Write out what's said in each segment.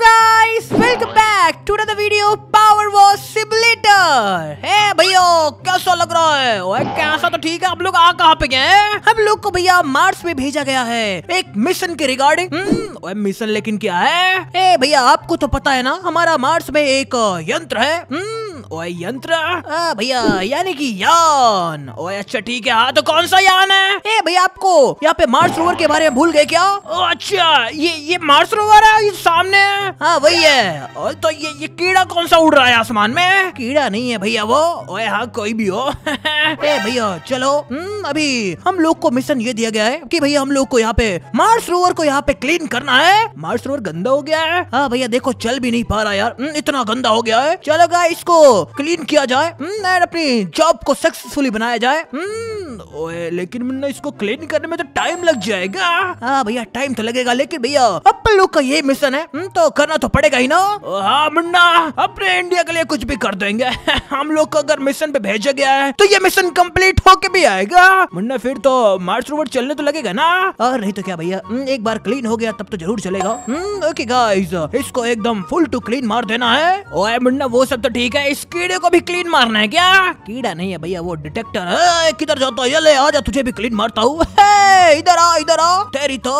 Guys welcome back to video power wash simulator hey भैया कैसा लग रहा है ओए कैसा तो ठीक है आप लोग आ कहां पे गए हम लोग को भैया मार्स में भेजा गया है एक मिशन के रिगार्डिंग हम्म, ओए मिशन लेकिन क्या है ए भैया आपको तो पता है ना हमारा मार्स में एक यंत्र है हम्म, ओए यंत्र भैया यानी कि यान ओए अच्छा ठीक है हाँ तो कौन सा यान है भाई आपको यहाँ पे मार्स रोवर के बारे में भूल गए क्या अच्छा ये ये मार्स रोवर है ये सामने हाँ वही है और तो ये ये कीड़ा कौन सा उड़ रहा है आसमान में कीड़ा नहीं है भैया वो ओए हाँ कोई भी हो भैया चलो हम्म, अभी हम लोग को मिशन ये दिया गया है की भैया हम लोग को यहाँ पे मार्स रोवर को यहाँ पे क्लीन करना है मार्स रोवर गंदा हो गया है हाँ भैया देखो चल भी नहीं पा रहा यार हम्म, इतना गंदा हो गया है चलो इसको क्लीन किया जाए हम्म, अपनी जॉब को सक्सेसफुली बनाया जाए ओए लेकिन मुन्ना इसको क्लीन करने में तो टाइम लग जाएगा हाँ भैया टाइम तो लगेगा लेकिन भैया अपन लोग का ये मिशन है हम्म, तो करना तो पड़ेगा ही ना हाँ मुन्ना अपने इंडिया के लिए कुछ भी कर देंगे हम लोग को अगर मिशन पे भेजा गया है तो ये मिशन कम्प्लीट होके भी आएगा मुन्ना फिर तो मार्च रोवर चलने तो लगेगा ना और नहीं तो क्या भैया हम्म, एक बार क्लीन हो गया तब तो जरूर चलेगा ओके हम्म, गाइस इसको एकदम फुल टू क्लीन मार देना है ओए मुन्ना वो सब तो ठीक है इस कीड़े को भी क्लीन मारना है क्या कीड़ा नहीं है भैया वो डिटेक्टर है किधर जाता है ये ले आजा तुझे भी क्लीन मारता हूँ इधर आ इधर आ तेरी तो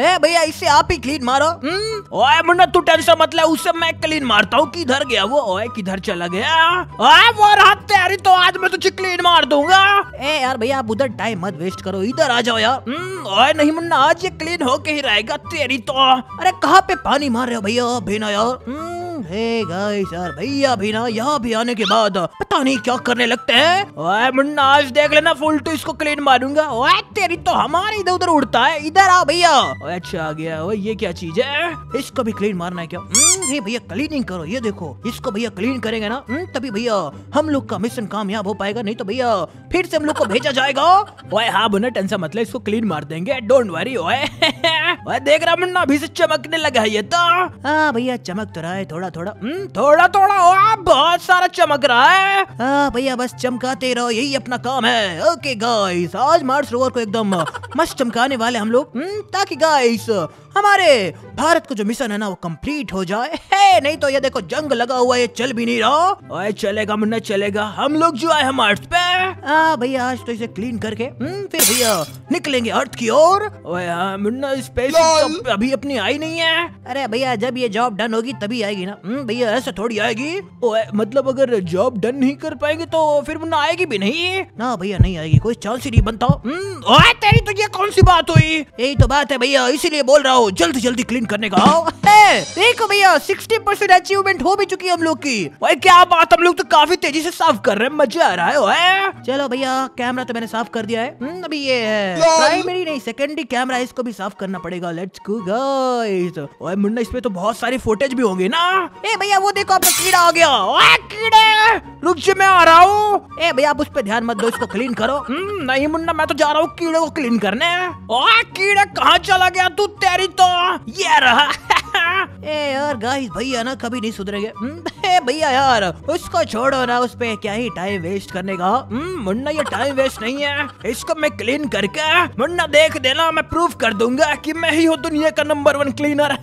ए भैया इसे आप ही क्लीन मारो हम्म? ओए मुन्ना तू टेंशन मत ले उसे मैं क्लीन मारता हूँ किधर गया वो ओए किधर चला गया ओए वो रात तेरी तो आज मैं तुझे क्लीन मार दूंगा ए यार भैया आप उधर टाइम मत वेस्ट करो इधर आ जाओ यार हम्म, ओए नहीं मुन्ना आज ये क्लीन होके ही रहेगा तेरी तो अरे कहाँ पे पानी मार रहे हो भैया बिना यार हम्म, गाइस यार भैया भी ना यहाँ भी आने के बाद पता नहीं क्या करने लगते है मुन्ना आज देख लेना फुल तो इसको क्लीन मारूंगा तेरी तो हमारे इधर उधर उड़ता है इधर आ भैया अच्छा आ गया वो ये क्या चीज है इसको भी क्लीन मारना है क्या हम्म, भैया क्लीनिंग करो ये देखो इसको भैया क्लीन करेंगे ना हम्म, तभी भैया हम लोग का मिशन कामयाब हो पाएगा नहीं तो भैया फिर से हम लोग को भेजा जाएगा हाँ बोना टेंशन मतलब इसको क्लीन मार देंगे डोंट वरी है देख रहा मुन्ना अभी से चमकने लगा है ये तो हाँ भैया चमक तो रहा है थोड़ा थोड़ा हम्म, थोड़ा थोड़ा ओ, बहुत सारा चमक रहा है हाँ भैया बस चमकाते रहो यही अपना काम है ओके गाइस आज मार्स रोवर को एकदम मस्त चमकाने वाले हम लोग हम्म, ताकि गाइस हमारे भारत को जो मिशन है ना वो कंप्लीट हो जाए है नहीं तो ये देखो जंग लगा हुआ है चल भी नहीं रहा ओए चलेगा मुन्ना चलेगा हम लोग जो आए हम अर्थ पे हाँ भैया आज तो इसे क्लीन करके हम्म, फिर भैया निकलेंगे अर्थ की ओर ओए हाँ मुन्ना इस पे पैसे तो अभी अपनी आई नहीं है अरे भैया जब ये जॉब डन होगी तभी आएगी ना हम्म, भैया ऐसे थोड़ी आएगी ओ, मतलब अगर जॉब डन नहीं कर पाएंगे तो फिर ना आएगी भी नहीं ना भैया नहीं आएगी कोई चाल सी नहीं बनता हम्म, तेरी तो ये कौन सी बात हुई यही तो बात है भैया इसीलिए बोल रहा हूँ जल्दी जल्दी क्लीन करने का हाँ। देखो भैया सिक्सटी परसेंट अचीवमेंट हो भी चुकी है हम लोग की ओए क्या बात हम लोग तो काफी तेजी से साफ कर रहे हैं मजा आ रहा है ओए चलो भैया कैमरा तो मैंने साफ कर दिया है हम्म, अभी ये है प्राइमरी नहीं सेकेंडरी कैमरा इसको भी साफ करना पड़ेगा पड़ेगा लेट्स गो गाइस ओए मुन्ना इसमें तो बहुत सारी फुटेज भी होंगे ना ए भैया वो देखो अपना कीड़ा आ गया ओए कीड़े रुक जा मैं आ रहा हूँ ए भैया आप उस पे ध्यान मत दो इसको क्लीन करो हम्म, नहीं मुन्ना मैं तो जा रहा हूँ कीड़े को क्लीन करने ओए कीड़े कहाँ चला गया तू तेरी तो ये रहा ए यार गाइस भैया ना कभी नहीं सुधरेंगे हम्म, भैया यार उसको छोड़ो ना उस पे क्या ही टाइम वेस्ट करने का हम्म, मुन्ना ये टाइम वेस्ट नहीं है इसको मैं क्लीन करके मुन्ना देख देना मैं प्रूफ कर दूंगा कि मैं ही हूँ दुनिया का नंबर वन क्लीनर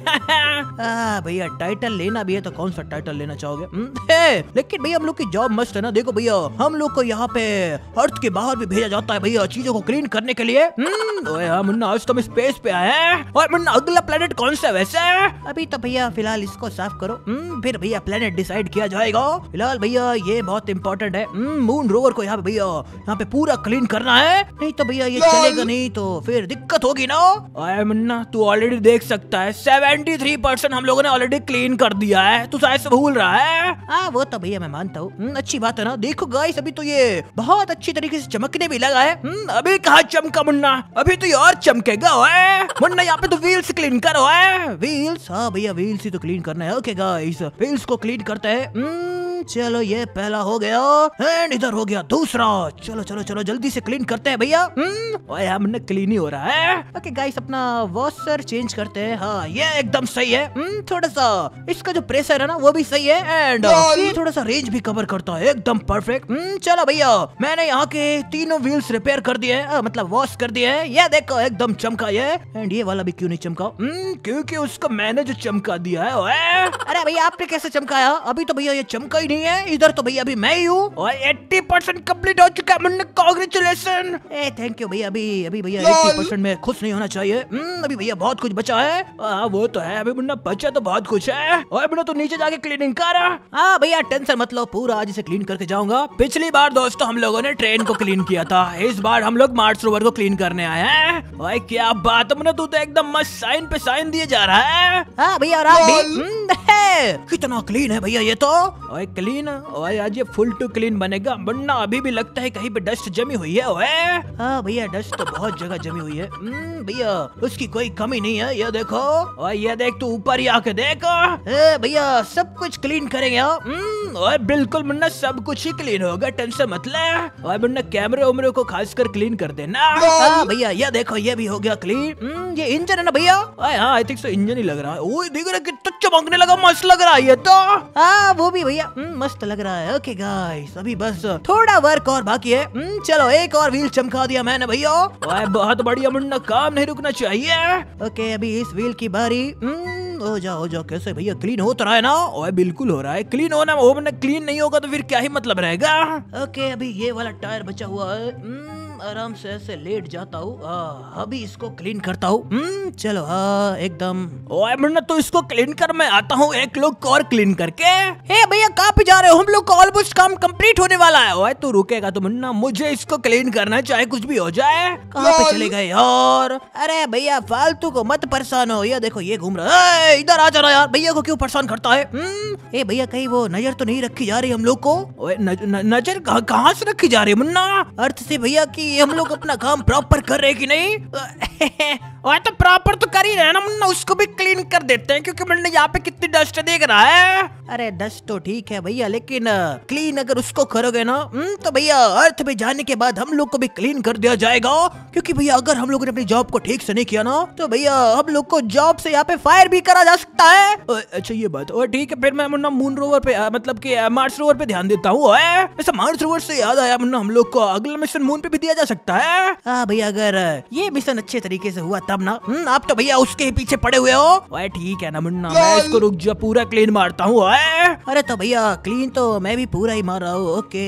भैया टाइटल लेना भी है तो कौन सा टाइटल लेना चाहोगे हम्म, लेकिन भैया हम लोग की जॉब मस्त है ना देखो भैया हम लोग को यहाँ पे अर्थ के बाहर भी भेजा जाता है भैया चीजों को क्लीन करने के लिए हाँ, मुन्ना आज तुम तो स्पेस पे आए और मुन्ना अगला प्लेनेट कौन सा वैसे अभी अभी तो भैया फिलहाल इसको साफ करो हम्म, फिर भैया प्लेनेट डिसाइड किया जाएगा फिलहाल भैया ये बहुत इंपॉर्टेंट है मून हम्म, रोवर को यहाँ पे भैया यहाँ पे पूरा क्लीन करना है नहीं तो भैया ये चलेगा नहीं तो फिर दिक्कत होगी ना अरे मुन्ना तू ऑलरेडी देख सकता है सेवेंटी थ्री परसेंट हम लोगों ने ऑलरेडी क्लीन कर दिया है तू शायद भूल रहा है आ, हाँ, वो तो भैया मैं मानता हूँ हम्म, अच्छी बात है ना देखो गाइस अभी तो ये बहुत अच्छी तरीके से चमकने भी लगा है अभी कहा चमका मुन्ना अभी तो ये और चमकेगा मुन्ना यहाँ पे तो व्हील्स क्लीन करो है व्हील्स हाँ भैया व्हील्स ही तो क्लीन करना है ओके गाइस व्हील्स को क्लीन करते हैं hmm, चलो ये पहला हो गया एंड इधर हो गया दूसरा चलो चलो चलो जल्दी से क्लीन करते हैं भैया हम्म, ओए हमने क्लीन ही हो रहा है ओके गाइस अपना वॉशर चेंज करते हैं हाँ ये एकदम सही है हम्म, थोड़ा सा इसका जो प्रेशर है ना वो भी सही है एंड थोड़ा सा रेंज भी कवर करता है एकदम परफेक्ट हम्म, चलो भैया मैंने यहाँ के तीनों व्हील्स रिपेयर कर दिए मतलब वॉश कर दिए है ये देखो एकदम चमका ये एंड ये वाला भी क्यों नहीं चमका क्योंकि उसको मैंने जो चमका दिया है अरे भैया आपने कैसे चमकाया अभी तो भैया ये चमका ही नहीं है इधर तो भैया अभी मैं ही हूँ और एट्टी परसेंट कम्प्लीट हो चुका है मुन्ना कॉन्ग्रेचुलेसन थैंक यू भैया अभी अभी भैया एट्टी परसेंट में खुश नहीं होना चाहिए हम्म, अभी भैया बहुत कुछ बचा है आ, वो तो है अभी मुन्ना बचा तो बहुत कुछ है और मुन्ना तो नीचे जाके क्लीनिंग कर रहा हाँ भैया टेंशन मतलब पूरा आज इसे क्लीन करके जाऊंगा पिछली बार दोस्तों हम लोगों ने ट्रेन को क्लीन किया था इस बार हम लोग मार्स रोवर को क्लीन करने आए हैं भाई क्या बात मुन्ना तू तो एकदम मस्त साइन पे साइन दिए जा रहा है हाँ भैया हम्म, कितना क्लीन है भैया ये तो क्लीन भाई आज ये फुल टू क्लीन बनेगा वरना अभी भी लगता है कहीं पे डस्ट जमी हुई है हाँ भैया डस्ट तो बहुत जगह जमी हुई है हम्म, भैया उसकी कोई कमी नहीं है ये देखो ये देख तू ऊपर ही आके देखो भैया सब कुछ क्लीन करेंगे हाँ। हम्म, और बिल्कुल मुन्ना सब कुछ ही क्लीन होगा टेंशन मत ले और मुन्ना कैमरे उमरे को खास कर क्लीन कर देना हाँ भैया ये देखो ये भी हो गया क्लीन हम्म, ये इंजन है ना भैया आई थिंक सो इंजन ही लग रहा है वो देख रहे कितना चमकने लगा मस्त लग रहा है ये तो आ, हाँ, वो भी भैया हम्म, मस्त लग रहा है ओके गाइस अभी बस थोड़ा वर्क और बाकी है हम्म, चलो एक और व्हील चमका दिया मैंने भैया बहुत बढ़िया मुन्ना काम नहीं रुकना चाहिए ओके अभी इस व्हील की बारी हो जा हो जा कैसे भैया क्लीन हो तो रहा है ना ओए बिल्कुल हो रहा है क्लीन होना हो ना क्लीन नहीं होगा तो फिर क्या ही मतलब रहेगा ओके अभी ये वाला टायर बचा हुआ है हम्म, आराम से ऐसे लेट जाता हूँ अभी इसको क्लीन करता हूँ हम्म, चलो हाँ एकदम ओए मुन्ना तो इसको क्लीन कर मैं आता हूँ एक लोग और क्लीन करके हे भैया कहाँ पे जा रहे हो हम लोग का ऑलमोस्ट काम कंप्लीट होने वाला है ओए तू रुकेगा तो मुन्ना मुझे इसको क्लीन करना है चाहे कुछ भी हो जाए कहाँ पे चले गए यार अरे भैया फालतू को मत परेशान हो ये देखो ये घूम रहा है इधर आ जा रहा यार भैया को क्यों परेशान करता है ए हम्म, भैया कहीं वो नजर तो नहीं रखी जा रही हम लोग को नजर कहाँ से रखी जा रही है मुन्ना अर्थ से भैया की हम लोग अपना काम प्रॉपर कर रहे कि नहीं और तो प्रॉपर तो कर ही रहे ना मुन्ना उसको भी क्लीन कर देते हैं क्योंकि मुन्ना यहाँ पे कितनी डस्ट देख रहा है अरे डस्ट तो ठीक है भैया लेकिन क्लीन अगर उसको करोगे ना हम्म, तो भैया अर्थ में जाने के बाद हम लोग को भी क्लीन कर दिया जाएगा क्योंकि भैया अगर हम लोग ने अपनी जॉब को ठीक से नहीं किया ना तो भैया हम लोग को जॉब से यहाँ पे फायर भी करा जा सकता है अच्छा ये बात और ठीक है फिर मैं मुन्ना मून रोवर पे मतलब की मार्स रोवर पे ध्यान देता हूँ ऐसा मार्स रोवर से याद आया मुन्ना हम लोग को अगला मिशन मून पे भी दिया जा सकता है हाँ भैया अगर ये मिशन अच्छे तरीके से हुआ तब ना हम्म, आप तो भैया उसके ही पीछे पड़े हुए हो ठीक है ना मुन्ना मैं इसको रुक जा पूरा क्लीन मारता हूँ अरे तो भैया क्लीन तो मैं भी पूरा ही मार रहा हूँ ओके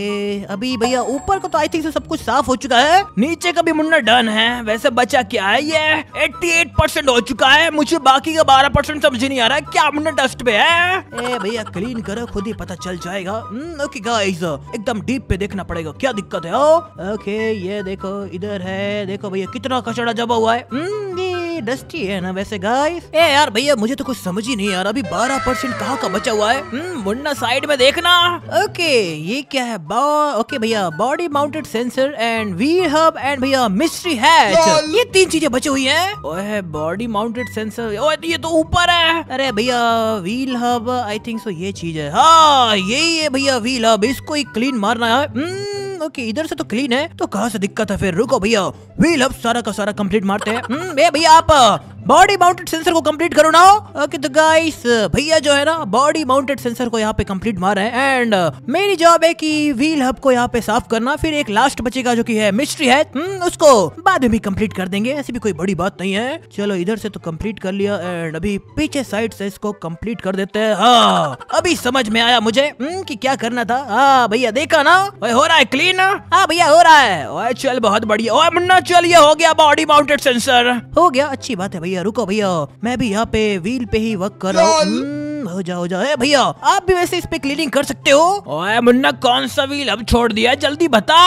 अभी भैया ऊपर को तो आई थिंक सब कुछ साफ हो चुका है नीचे का भी मुन्ना डन है वैसे बचा क्या है ये 88 परसेंट हो चुका है मुझे बाकी का बारह परसेंट समझ नहीं आ रहा है क्या मुन्ना डस्ट पे है भैया क्लीन करो खुद ही पता चल जाएगा हम्म, ओके गाइस एकदम डीप पे देखना पड़ेगा क्या दिक्कत है ओके ये देखो इधर है देखो भैया कितना कचड़ा जमा हुआ है हम्म, इतनी डस्टी है ना वैसे गाइस ए यार भैया मुझे तो कुछ समझ ही नहीं यार अभी बारह परसेंट कहाँ का बचा हुआ है हम्म, मुन्ना साइड में देखना ओके ये क्या है ओके भैया body mounted sensor and V hub and भैया मिस्ट्री है ये तीन चीजें बची हुई है ओए बॉडी माउंटेड सेंसर ओए ये तो ऊपर है अरे भैया wheel hub I think so ये चीज है हाँ यही है भैया व्हील हब इसको ही क्लीन मारना है हम्म, कि इधर से तो क्लीन है तो कहा से दिक्कत है फिर रुको भैया व्हील अब सारा का सारा कंप्लीट मारते हैं हम्म, भैया आप बॉडी माउंटेड सेंसर को कंप्लीट करो ना ओके तो गाइस भैया जो है ना बॉडी माउंटेड सेंसर को यहाँ पे कंप्लीट रहे हैं एंड मेरी जॉब है कि व्हील हब को यहाँ पे साफ करना फिर एक लास्ट बचेगा जो कि है मिस्ट्री है हम्म, उसको बाद में भी कंप्लीट कर देंगे ऐसी भी कोई बड़ी बात नहीं है चलो इधर से तो कम्प्लीट कर लिया एंड अभी पीछे साइड से इसको कम्प्लीट कर देते हैं हाँ अभी समझ में आया मुझे हम्म, की क्या करना था हाँ भैया देखा ना हो रहा है क्लीन हाँ भैया हो रहा है चल बहुत बढ़िया मुन्ना चल ये हो गया बॉडी माउंटेड सेंसर हो गया अच्छी बात है भैया भैया रुको भैया मैं भी यहाँ पे व्हील पे ही वर्क कर रहा हूँ हम्म, हो जाओ जाओ भैया आप भी वैसे इस पे क्लीनिंग कर सकते हो ओए मुन्ना कौन सा व्हील अब छोड़ दिया जल्दी बता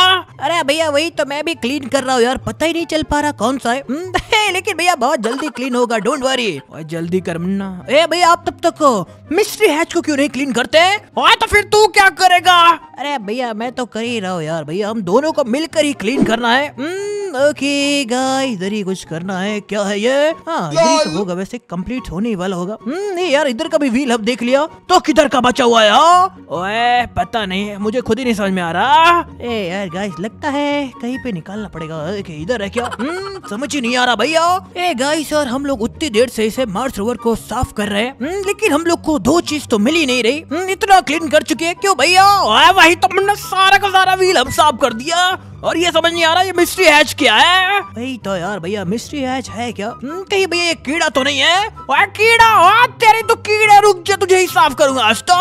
अरे भैया वही तो मैं भी क्लीन कर रहा हूँ यार पता ही नहीं चल पा रहा कौन सा है हम्म, लेकिन भैया बहुत जल्दी क्लीन होगा डोंट वरी जल्दी कर मुन्ना ए भैया आप तब तक मिस्ट्री हैच को क्यों नहीं क्लीन करते ओए तो फिर तू क्या करेगा अरे भैया मैं तो कर ही रहा हूँ यार भैया हम दोनों को मिलकर ही क्लीन करना है हम्म, ओके गाय इधर ही कुछ करना है क्या है ये हाँ तो होगा वैसे कंप्लीट होने वाला होगा हम्म, नहीं यार इधर का भी व्हील हब देख लिया तो किधर का बचा हुआ है हाँ? ओए पता नहीं मुझे खुद ही नहीं समझ में आ रहा ए यार गाइस लगता है कहीं पे निकालना पड़ेगा इधर है क्या हम्म, समझ ही नहीं आ रहा भैया ए गाइस और हम लोग उतनी देर से इसे मार्स रोवर को साफ कर रहे हैं हम्म, लेकिन हम लोग को दो चीज तो मिली नहीं रही इतना क्लीन कर चुके हैं क्यों भैया वही तो हमने सारा का सारा व्हील हम साफ कर दिया और ये समझ नहीं आ रहा ये मिस्ट्री हैच क्या है वही तो यार भैया मिस्ट्री हैच है क्या हम्म, कहीं भैया ये कीड़ा तो नहीं है ओए कीड़ा हो तेरे तो कीड़े रुक जा तुझे ही साफ करूंगा आज तो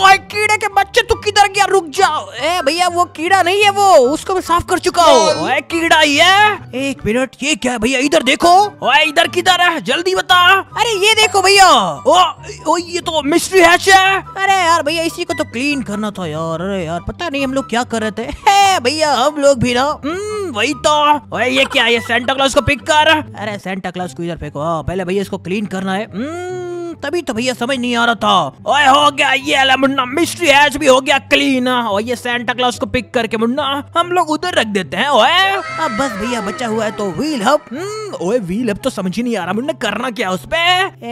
ओए कीड़े के बच्चे तू किधर गया रुक जाओ ए भैया वो कीड़ा नहीं है वो उसको मैं साफ कर चुका हूँ कीड़ा ही है एक मिनट ये क्या है भैया इधर देखो ओए इधर किधर है जल्दी बता अरे ये देखो भैया ओ, ओ ये तो मिस्ट्री हैच है अरे यार भैया इसी को तो क्लीन करना था यार अरे यार पता नहीं हम लोग क्या कर रहे थे भैया हम लोग भी भी ना हम्म, वही तो ओए ये क्या ये सेंटा क्लॉज को पिक कर अरे सेंटा क्लास को इधर फेंको हाँ, पहले भैया इसको क्लीन करना है हम्म। तभी तो भैया समझ नहीं आ रहा था ओए हो गया ये मुन्ना मिस्ट्री हैच भी हो गया क्लीन और ये सेंटा क्लॉस को पिक करके मुन्ना हम लोग उधर रख देते हैं ओए अब बस भैया बचा हुआ है तो व्हील हब हम्म, ओए व्हील हब तो समझ ही नहीं आ रहा मुन्ना करना क्या उस पे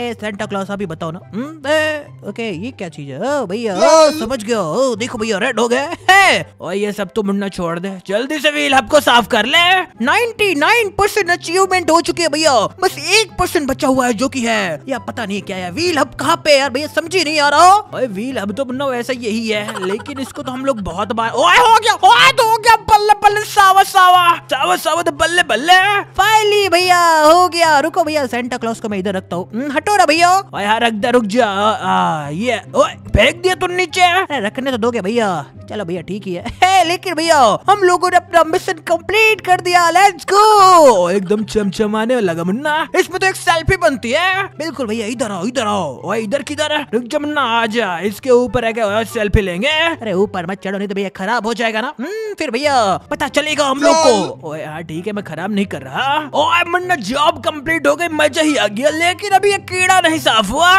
ए सेंटा क्लॉस अभी बताओ ना हम्म, ए, ओके ये क्या चीज है भैया समझ गया देखो भैया रेड हो गए और ये सब तो मुन्ना छोड़ दे जल्दी से व्हील हब को साफ कर ले 99 परसेंट अचीवमेंट हो चुकी है भैया बस एक परसेंट बचा हुआ है जो की है या पता नहीं क्या है व्हील हब कहाँ पे यार भैया समझ ही नहीं आ रहा भाई व्हील हब तो बनना वैसा यही है लेकिन इसको तो हम लोग बहुत बार ओए हो गया ओए तो हो गया बल्ले बल्ले सावा सावा सावा सावा तो बल्ले बल्ले फाइनली भैया हो गया रुको भैया सेंटा क्लॉस को मैं इधर रखता हूँ हम्म, हटो ना भैया रख दे रुक जा ये फेंक दिया तुम नीचे रखने तो दोगे भैया चलो भैया ठीक ही है लेकिन भैया हम लोगों ने अपना मिशन कंप्लीट कर दिया लेट्स गो एकदम चमचमाने लगा मुन्ना इसमें तो एक सेल्फी बनती है बिल्कुल भैया इधर आओ इधर आओ इधर किधर रुक जा मुन्ना आ जा इसके ऊपर है क्या सेल्फी लेंगे अरे ऊपर मत चढ़ो नहीं तो भैया खराब हो जाएगा ना हम्म, फिर भैया पता चलेगा हम लोग को हाँ, ठीक है मैं खराब नहीं कर रहा ओए मुन्ना जॉब कंप्लीट हो गई मजा ही आ गया लेकिन अभी ये कीड़ा नहीं साफ हुआ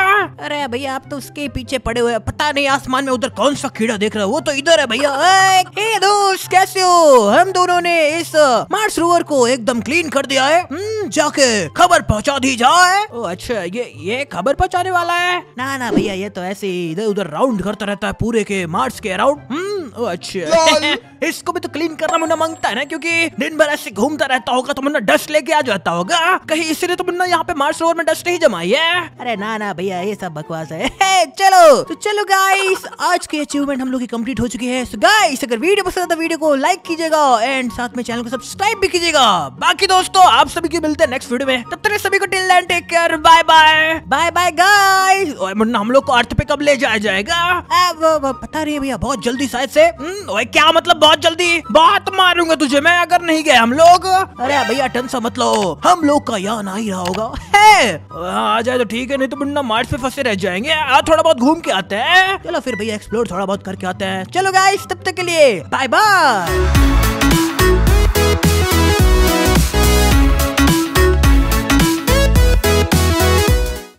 अरे भैया आप तो उसके पीछे पड़े हुए पता नहीं आसमान में उधर कौन सा कीड़ा देख रहा है वो तो इधर है भैया दोस्त कैसे हो हम दोनों ने इस मार्स रोवर को एकदम क्लीन कर दिया है हम्म, जाके खबर पहुंचा दी जाए ओ अच्छा ये ये खबर पहुंचाने वाला है ना ना भैया ये तो ऐसे ही इधर उधर राउंड करता रहता है पूरे के मार्स के अराउंड ओ अच्छा इसको भी तो क्लीन करना मुन्ना मांगता है ना क्योंकि दिन भर ऐसे घूमता रहता होगा तो मुन्ना डस्ट लेके आ जाता होगा कहीं इसीलिए तो मुन्ना यहाँ पे मार्स सरोवर में डस्ट नहीं जमाई है अरे ना ना भैया ये सब बकवास है चलो तो चलो गाइस आज के अचीवमेंट हम लोग की कंप्लीट हो चुकी है गाइस अगर वीडियो पसंद आता वीडियो को लाइक कीजिएगा एंड साथ में चैनल को सब्सक्राइब भी कीजिएगा बाकी दोस्तों आप सभी की मिलते हैं नेक्स्ट वीडियो में तब तक सभी को till then take care bye bye bye bye guys और मुन्ना हम लोग को अर्थ पे कब ले जाया जाएगा अब पता नहीं भैया बहुत जल्दी शायद से हम्म, ओए क्या मतलब बहुत जल्दी बहुत मारूंगा तुझे मैं अगर नहीं गए हम लोग अरे भैया टन समझ लो हम लोग का यहाँ ना ही रहा होगा हाँ, आ जाए तो ठीक है नहीं तो बिना मार्च पे फंसे रह जाएंगे आ, थोड़ा बहुत घूम के आते हैं चलो फिर भैया एक्सप्लोर थोड़ा बहुत करके आते हैं चलो गाइस तब तक के लिए बाय बाय